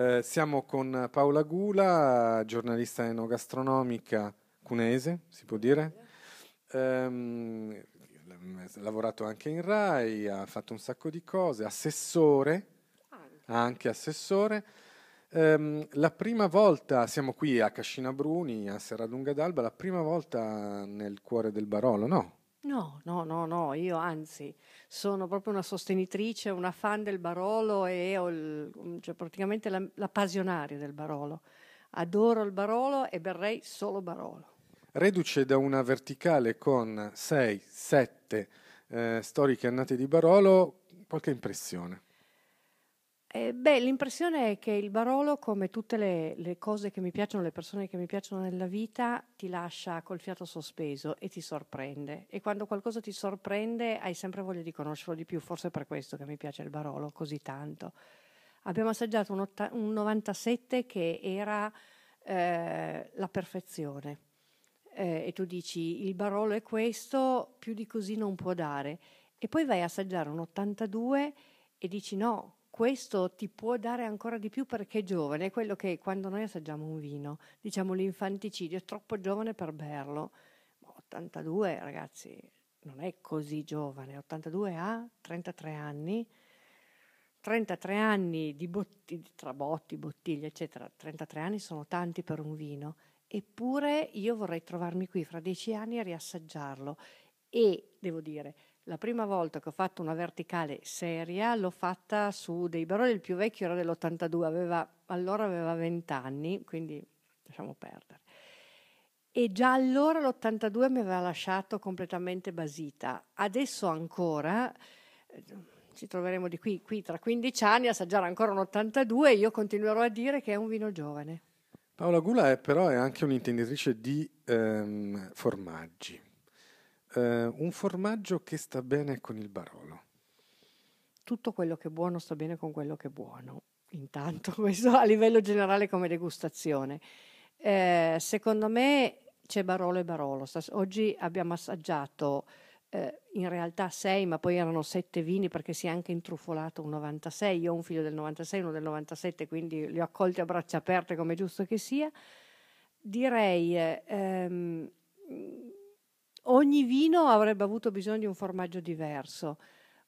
Eh, siamo con Paola Gula, giornalista enogastronomica cunese, si può dire. Eh, ha lavorato anche in RAI, ha fatto un sacco di cose, assessore, anche assessore. Eh, la prima volta, siamo qui a Cascina Bruni, a Serra Lunga d'Alba, la prima volta nel cuore del Barolo, no? No, no, no, no, io anzi sono proprio una sostenitrice, una fan del Barolo e ho il, mm, cioè praticamente la, la passionaria del Barolo. Adoro il Barolo e berrei solo Barolo. Reduce da una verticale con 6, 7 eh, storiche annate di Barolo, qualche impressione? Eh, beh, l'impressione è che il Barolo, come tutte le, le, cose che mi piacciono, le persone che mi piacciono nella vita, ti lascia col fiato sospeso e ti sorprende. E quando qualcosa ti sorprende hai sempre voglia di conoscerlo di più, forse è per questo che mi piace il Barolo così tanto. Abbiamo assaggiato un, otta- un 97 che era eh, la perfezione. Eh, e tu dici il Barolo è questo, più di così non può dare. E poi vai a assaggiare un 82 e dici no, questo ti può dare ancora di più perché è giovane, è quello che quando noi assaggiamo un vino, diciamo l'infanticidio, è troppo giovane per berlo. 82 ragazzi non è così giovane, 82 ha 33 anni, 33 anni di, botti, di trabotti, bottiglie, eccetera, 33 anni sono tanti per un vino, eppure io vorrei trovarmi qui fra 10 anni a riassaggiarlo e devo dire la prima volta che ho fatto una verticale seria l'ho fatta su dei baroni, il più vecchio era dell'82, aveva, allora aveva 20 anni, quindi lasciamo perdere. E già allora l'82 mi aveva lasciato completamente basita. Adesso ancora, eh, ci troveremo di qui, qui tra 15 anni, assaggiare ancora un 82 e io continuerò a dire che è un vino giovane. Paola Gula è però è anche un'intenditrice di ehm, formaggi eh, un formaggio che sta bene con il barolo. Tutto quello che è buono sta bene con quello che è buono, intanto questo a livello generale come degustazione. Eh, secondo me c'è barolo e barolo. Stas- oggi abbiamo assaggiato eh, in realtà sei, ma poi erano sette vini perché si è anche intrufolato un 96. Io ho un figlio del 96, uno del 97, quindi li ho accolti a braccia aperte come giusto che sia. Direi eh, ehm, ogni vino avrebbe avuto bisogno di un formaggio diverso,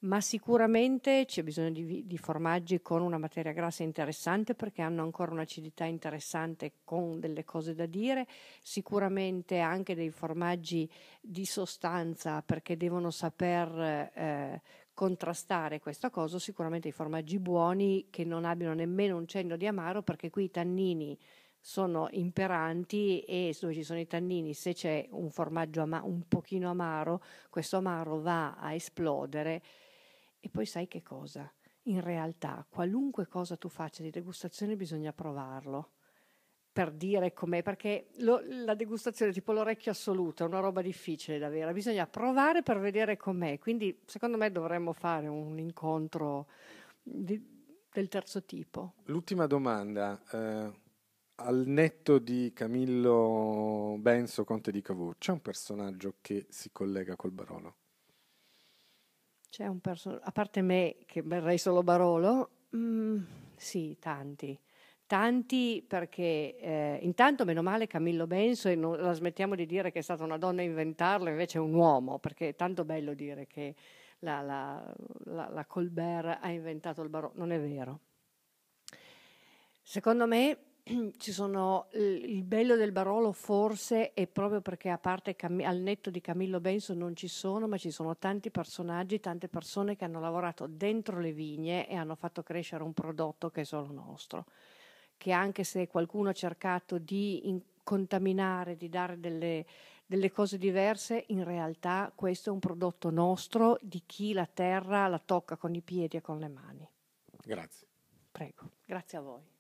ma sicuramente c'è bisogno di, di, formaggi con una materia grassa interessante perché hanno ancora un'acidità interessante con delle cose da dire, sicuramente anche dei formaggi di sostanza perché devono saper eh, contrastare questa cosa, sicuramente i formaggi buoni che non abbiano nemmeno un cenno di amaro perché qui i tannini sono imperanti e dove ci sono i tannini, se c'è un formaggio ama- un pochino amaro, questo amaro va a esplodere e poi sai che cosa? In realtà qualunque cosa tu faccia di degustazione bisogna provarlo per dire com'è, perché lo, la degustazione tipo l'orecchio assoluto, è una roba difficile da avere, bisogna provare per vedere com'è, quindi secondo me dovremmo fare un incontro di, del terzo tipo. L'ultima domanda, eh al netto di Camillo Benso, conte di Cavour, c'è un personaggio che si collega col Barolo? C'è un personaggio, a parte me che berrei solo Barolo, mm, sì, tanti. Tanti perché eh, intanto meno male Camillo Benso e non la smettiamo di dire che è stata una donna a inventarlo, invece è un uomo, perché è tanto bello dire che la, la, la, la Colbert ha inventato il Barolo, non è vero. Secondo me sono, il bello del Barolo forse è proprio perché a parte Cam- al netto di Camillo Benson non ci sono, ma ci sono tanti personaggi, tante persone che hanno lavorato dentro le vigne e hanno fatto crescere un prodotto che è solo nostro, che anche se qualcuno ha cercato di in- contaminare, di dare delle, delle cose diverse, in realtà questo è un prodotto nostro di chi la terra la tocca con i piedi e con le mani. Grazie. Prego, grazie a voi.